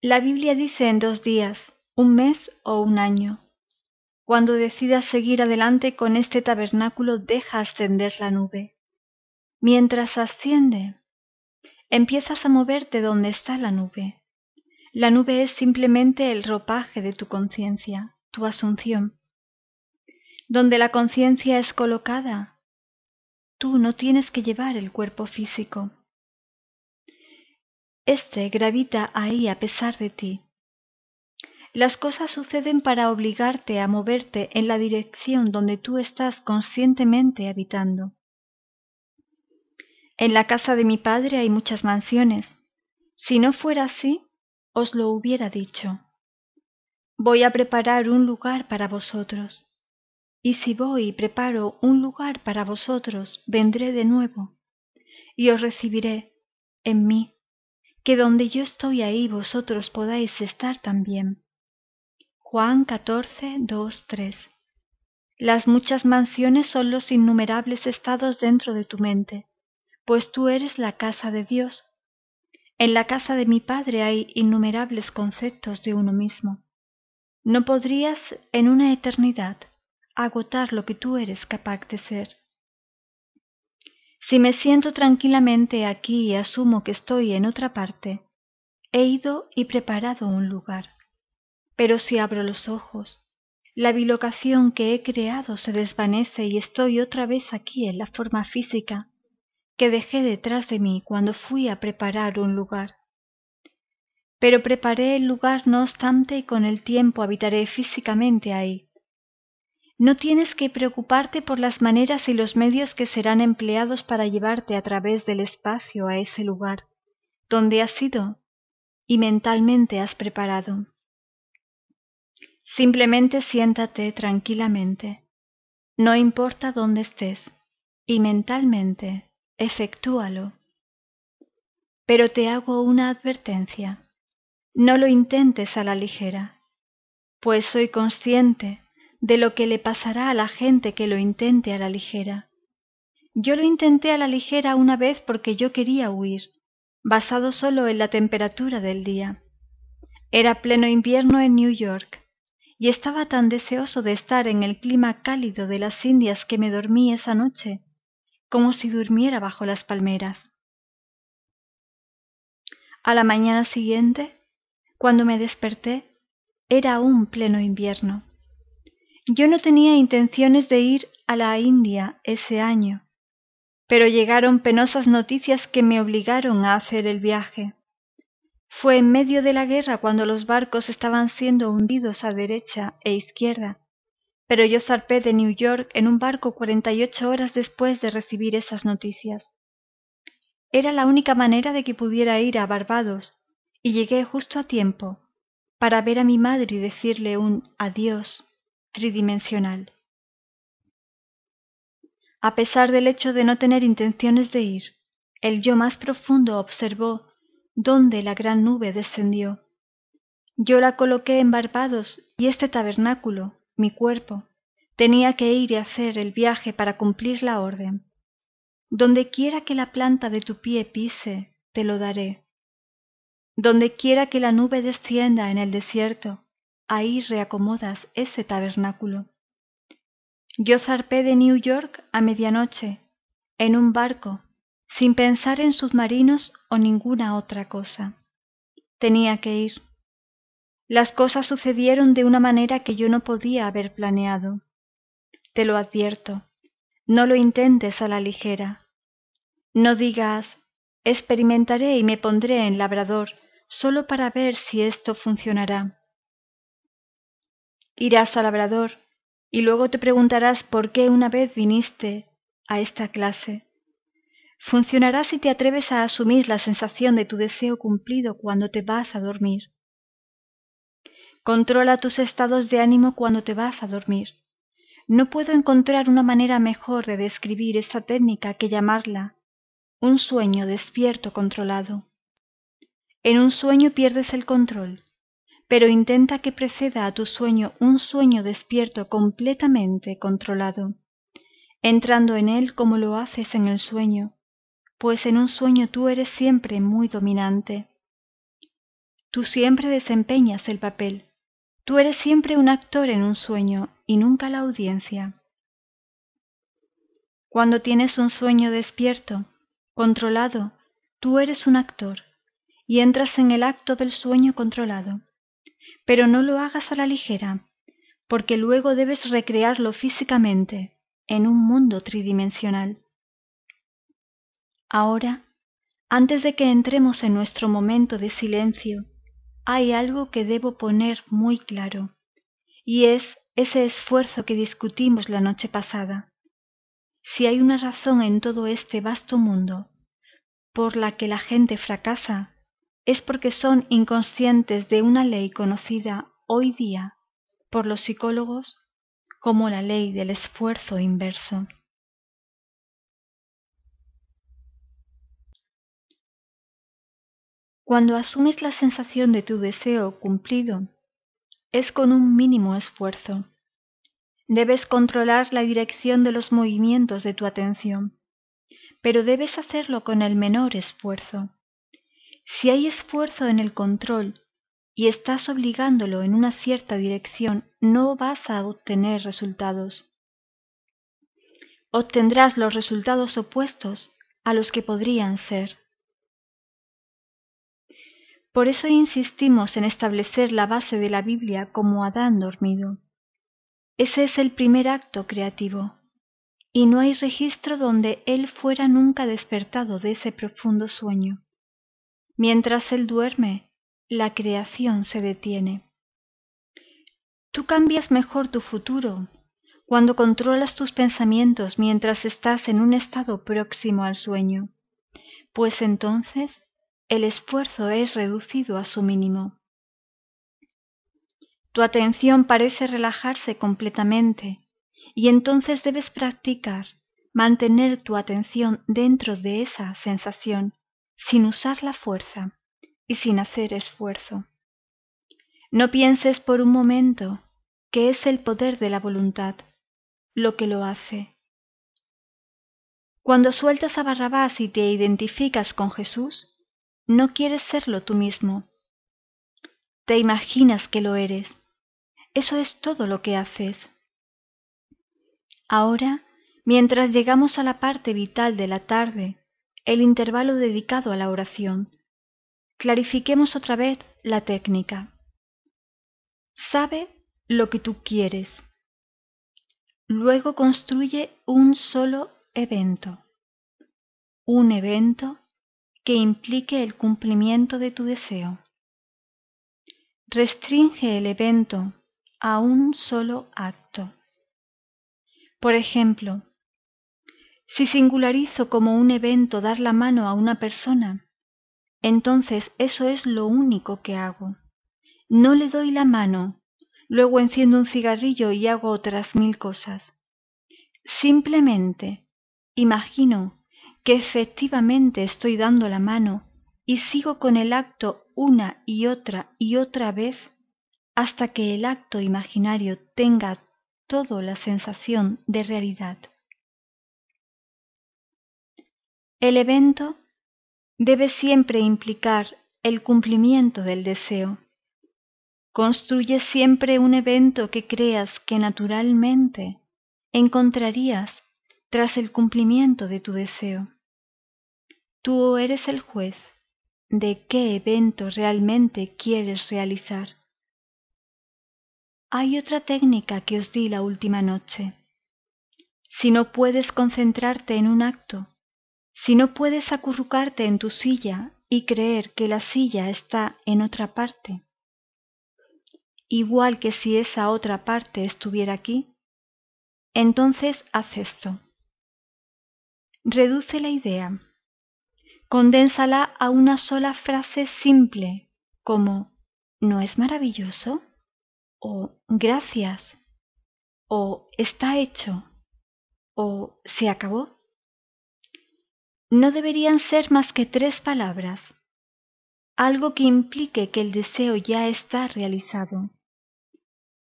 La Biblia dice en dos días, un mes o un año. Cuando decidas seguir adelante con este tabernáculo, deja ascender la nube. Mientras asciende, empiezas a moverte donde está la nube. La nube es simplemente el ropaje de tu conciencia, tu asunción. Donde la conciencia es colocada, tú no tienes que llevar el cuerpo físico. Este gravita ahí a pesar de ti. Las cosas suceden para obligarte a moverte en la dirección donde tú estás conscientemente habitando. En la casa de mi padre hay muchas mansiones. Si no fuera así, os lo hubiera dicho. Voy a preparar un lugar para vosotros. Y si voy y preparo un lugar para vosotros, vendré de nuevo y os recibiré en mí, que donde yo estoy ahí vosotros podáis estar también. Juan 14, 2, 3. Las muchas mansiones son los innumerables estados dentro de tu mente, pues tú eres la casa de Dios, en la casa de mi padre hay innumerables conceptos de uno mismo. No podrías en una eternidad agotar lo que tú eres capaz de ser. Si me siento tranquilamente aquí y asumo que estoy en otra parte, he ido y preparado un lugar. Pero si abro los ojos, la bilocación que he creado se desvanece y estoy otra vez aquí en la forma física que dejé detrás de mí cuando fui a preparar un lugar. Pero preparé el lugar no obstante y con el tiempo habitaré físicamente ahí. No tienes que preocuparte por las maneras y los medios que serán empleados para llevarte a través del espacio a ese lugar, donde has ido y mentalmente has preparado. Simplemente siéntate tranquilamente, no importa dónde estés, y mentalmente efectúalo. Pero te hago una advertencia. No lo intentes a la ligera, pues soy consciente de lo que le pasará a la gente que lo intente a la ligera. Yo lo intenté a la ligera una vez porque yo quería huir, basado solo en la temperatura del día. Era pleno invierno en New York, y estaba tan deseoso de estar en el clima cálido de las Indias que me dormí esa noche como si durmiera bajo las palmeras. A la mañana siguiente, cuando me desperté, era un pleno invierno. Yo no tenía intenciones de ir a la India ese año, pero llegaron penosas noticias que me obligaron a hacer el viaje. Fue en medio de la guerra cuando los barcos estaban siendo hundidos a derecha e izquierda pero yo zarpé de New York en un barco cuarenta y ocho horas después de recibir esas noticias. Era la única manera de que pudiera ir a Barbados, y llegué justo a tiempo para ver a mi madre y decirle un adiós tridimensional. A pesar del hecho de no tener intenciones de ir, el yo más profundo observó dónde la gran nube descendió. Yo la coloqué en Barbados y este tabernáculo, mi cuerpo, tenía que ir y hacer el viaje para cumplir la orden. Donde quiera que la planta de tu pie pise, te lo daré. Donde quiera que la nube descienda en el desierto, ahí reacomodas ese tabernáculo. Yo zarpé de New York a medianoche, en un barco, sin pensar en submarinos o ninguna otra cosa. Tenía que ir. Las cosas sucedieron de una manera que yo no podía haber planeado. Te lo advierto, no lo intentes a la ligera. No digas, experimentaré y me pondré en labrador solo para ver si esto funcionará. Irás a labrador y luego te preguntarás por qué una vez viniste a esta clase. Funcionará si te atreves a asumir la sensación de tu deseo cumplido cuando te vas a dormir. Controla tus estados de ánimo cuando te vas a dormir. No puedo encontrar una manera mejor de describir esta técnica que llamarla un sueño despierto controlado. En un sueño pierdes el control, pero intenta que preceda a tu sueño un sueño despierto completamente controlado, entrando en él como lo haces en el sueño, pues en un sueño tú eres siempre muy dominante. Tú siempre desempeñas el papel, Tú eres siempre un actor en un sueño y nunca la audiencia. Cuando tienes un sueño despierto, controlado, tú eres un actor y entras en el acto del sueño controlado. Pero no lo hagas a la ligera, porque luego debes recrearlo físicamente en un mundo tridimensional. Ahora, antes de que entremos en nuestro momento de silencio hay algo que debo poner muy claro, y es ese esfuerzo que discutimos la noche pasada. Si hay una razón en todo este vasto mundo por la que la gente fracasa, es porque son inconscientes de una ley conocida hoy día por los psicólogos como la ley del esfuerzo inverso. Cuando asumes la sensación de tu deseo cumplido, es con un mínimo esfuerzo. Debes controlar la dirección de los movimientos de tu atención, pero debes hacerlo con el menor esfuerzo. Si hay esfuerzo en el control y estás obligándolo en una cierta dirección, no vas a obtener resultados. Obtendrás los resultados opuestos a los que podrían ser. Por eso insistimos en establecer la base de la Biblia como Adán dormido. Ese es el primer acto creativo, y no hay registro donde él fuera nunca despertado de ese profundo sueño. Mientras él duerme, la creación se detiene. Tú cambias mejor tu futuro cuando controlas tus pensamientos mientras estás en un estado próximo al sueño, pues entonces el esfuerzo es reducido a su mínimo. Tu atención parece relajarse completamente y entonces debes practicar mantener tu atención dentro de esa sensación sin usar la fuerza y sin hacer esfuerzo. No pienses por un momento que es el poder de la voluntad lo que lo hace. Cuando sueltas a Barrabás y te identificas con Jesús, no quieres serlo tú mismo. Te imaginas que lo eres. Eso es todo lo que haces. Ahora, mientras llegamos a la parte vital de la tarde, el intervalo dedicado a la oración, clarifiquemos otra vez la técnica. Sabe lo que tú quieres. Luego construye un solo evento. Un evento que implique el cumplimiento de tu deseo. Restringe el evento a un solo acto. Por ejemplo, si singularizo como un evento dar la mano a una persona, entonces eso es lo único que hago. No le doy la mano, luego enciendo un cigarrillo y hago otras mil cosas. Simplemente imagino que efectivamente estoy dando la mano y sigo con el acto una y otra y otra vez hasta que el acto imaginario tenga toda la sensación de realidad. El evento debe siempre implicar el cumplimiento del deseo. Construye siempre un evento que creas que naturalmente encontrarías tras el cumplimiento de tu deseo. Tú eres el juez de qué evento realmente quieres realizar. Hay otra técnica que os di la última noche. Si no puedes concentrarte en un acto, si no puedes acurrucarte en tu silla y creer que la silla está en otra parte, igual que si esa otra parte estuviera aquí, entonces haz esto. Reduce la idea condénsala a una sola frase simple, como ¿no es maravilloso? o gracias, o está hecho, o se acabó. No deberían ser más que tres palabras, algo que implique que el deseo ya está realizado.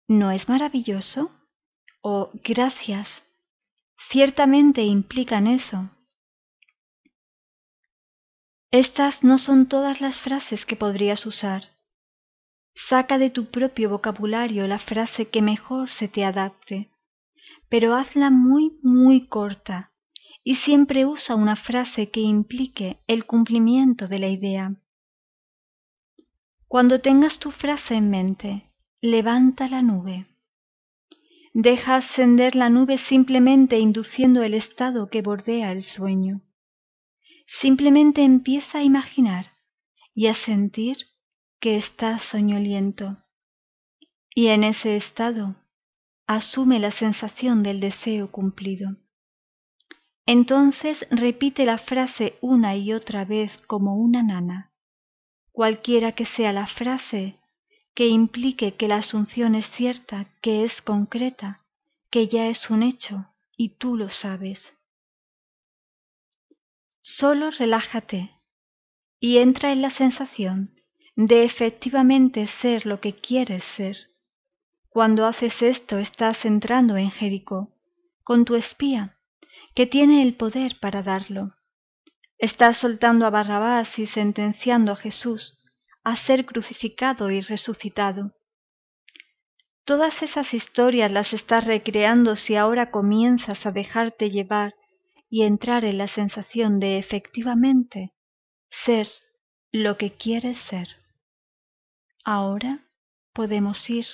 ¿No es maravilloso? o gracias. Ciertamente implican eso. Estas no son todas las frases que podrías usar. Saca de tu propio vocabulario la frase que mejor se te adapte, pero hazla muy, muy corta y siempre usa una frase que implique el cumplimiento de la idea. Cuando tengas tu frase en mente, levanta la nube. Deja ascender la nube simplemente induciendo el estado que bordea el sueño simplemente empieza a imaginar y a sentir que estás soñoliento. Y en ese estado asume la sensación del deseo cumplido. Entonces repite la frase una y otra vez como una nana, cualquiera que sea la frase que implique que la asunción es cierta, que es concreta, que ya es un hecho, y tú lo sabes. Solo relájate y entra en la sensación de efectivamente ser lo que quieres ser. Cuando haces esto estás entrando en Jericó con tu espía, que tiene el poder para darlo. Estás soltando a Barrabás y sentenciando a Jesús a ser crucificado y resucitado. Todas esas historias las estás recreando si ahora comienzas a dejarte llevar y entrar en la sensación de efectivamente ser lo que quieres ser. Ahora podemos ir.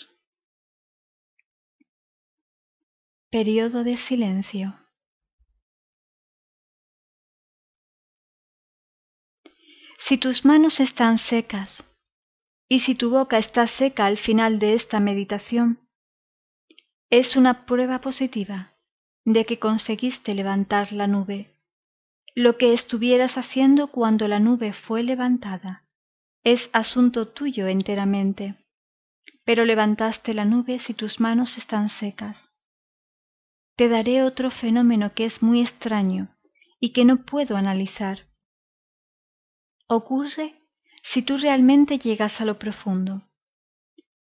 Periodo de silencio. Si tus manos están secas y si tu boca está seca al final de esta meditación, es una prueba positiva de que conseguiste levantar la nube, lo que estuvieras haciendo cuando la nube fue levantada. Es asunto tuyo enteramente, pero levantaste la nube si tus manos están secas. Te daré otro fenómeno que es muy extraño y que no puedo analizar. Ocurre si tú realmente llegas a lo profundo.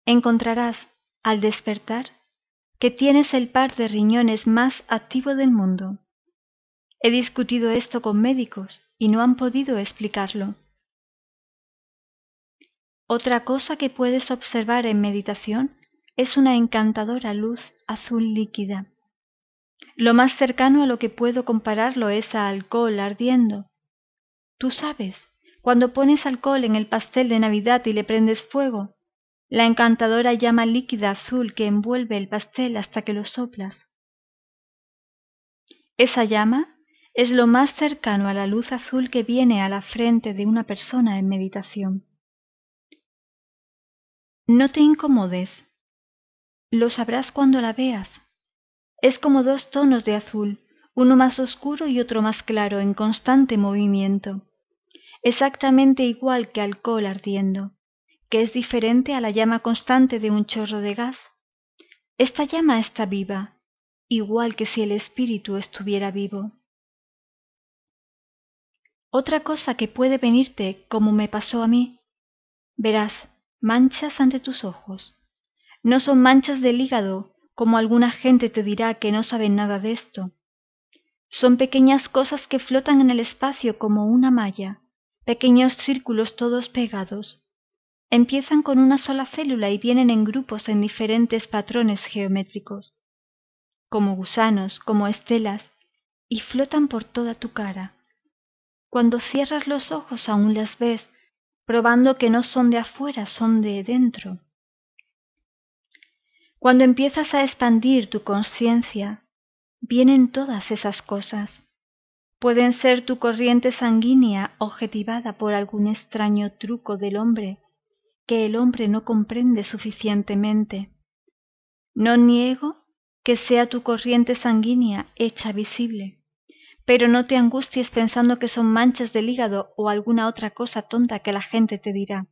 Encontrarás, al despertar, que tienes el par de riñones más activo del mundo. He discutido esto con médicos y no han podido explicarlo. Otra cosa que puedes observar en meditación es una encantadora luz azul líquida. Lo más cercano a lo que puedo compararlo es a alcohol ardiendo. Tú sabes, cuando pones alcohol en el pastel de Navidad y le prendes fuego, la encantadora llama líquida azul que envuelve el pastel hasta que lo soplas. Esa llama es lo más cercano a la luz azul que viene a la frente de una persona en meditación. No te incomodes. Lo sabrás cuando la veas. Es como dos tonos de azul, uno más oscuro y otro más claro, en constante movimiento, exactamente igual que alcohol ardiendo es diferente a la llama constante de un chorro de gas. Esta llama está viva, igual que si el espíritu estuviera vivo. Otra cosa que puede venirte como me pasó a mí. Verás, manchas ante tus ojos. No son manchas del hígado, como alguna gente te dirá que no saben nada de esto. Son pequeñas cosas que flotan en el espacio como una malla, pequeños círculos todos pegados, empiezan con una sola célula y vienen en grupos en diferentes patrones geométricos, como gusanos, como estelas, y flotan por toda tu cara. Cuando cierras los ojos aún las ves, probando que no son de afuera, son de dentro. Cuando empiezas a expandir tu conciencia, vienen todas esas cosas. Pueden ser tu corriente sanguínea objetivada por algún extraño truco del hombre, que el hombre no comprende suficientemente. No niego que sea tu corriente sanguínea hecha visible, pero no te angusties pensando que son manchas del hígado o alguna otra cosa tonta que la gente te dirá.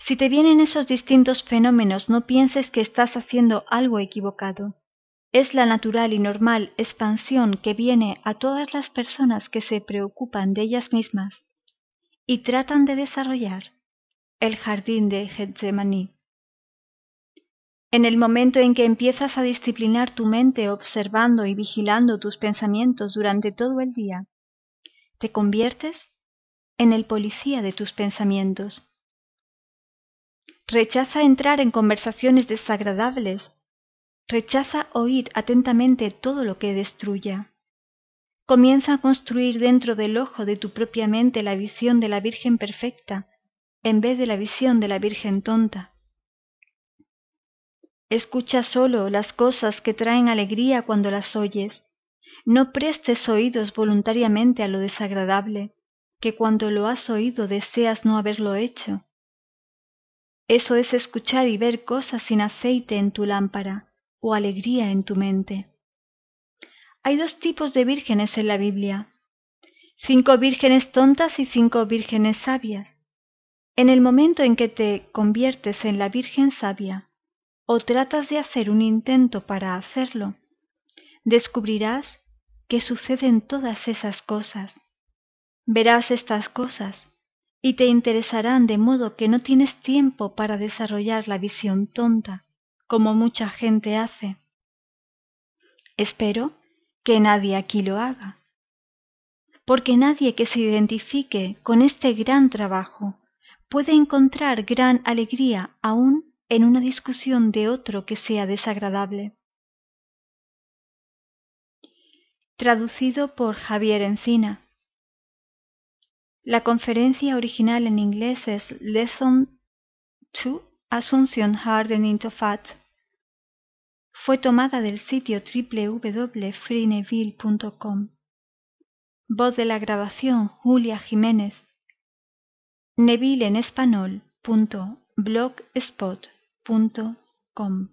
Si te vienen esos distintos fenómenos, no pienses que estás haciendo algo equivocado. Es la natural y normal expansión que viene a todas las personas que se preocupan de ellas mismas y tratan de desarrollar el jardín de Getsemaní. En el momento en que empiezas a disciplinar tu mente observando y vigilando tus pensamientos durante todo el día, te conviertes en el policía de tus pensamientos. Rechaza entrar en conversaciones desagradables. Rechaza oír atentamente todo lo que destruya. Comienza a construir dentro del ojo de tu propia mente la visión de la Virgen perfecta en vez de la visión de la Virgen tonta. Escucha solo las cosas que traen alegría cuando las oyes. No prestes oídos voluntariamente a lo desagradable, que cuando lo has oído deseas no haberlo hecho. Eso es escuchar y ver cosas sin aceite en tu lámpara o alegría en tu mente. Hay dos tipos de vírgenes en la Biblia. Cinco vírgenes tontas y cinco vírgenes sabias. En el momento en que te conviertes en la Virgen sabia, o tratas de hacer un intento para hacerlo, descubrirás que suceden todas esas cosas. Verás estas cosas y te interesarán de modo que no tienes tiempo para desarrollar la visión tonta, como mucha gente hace. Espero que nadie aquí lo haga, porque nadie que se identifique con este gran trabajo puede encontrar gran alegría aún en una discusión de otro que sea desagradable. Traducido por Javier Encina. La conferencia original en inglés es Lesson 2 Assumption Hardening to Fat fue tomada del sitio www.freeneville.com. Voz de la grabación Julia Jiménez. Neville en español.blogspot.com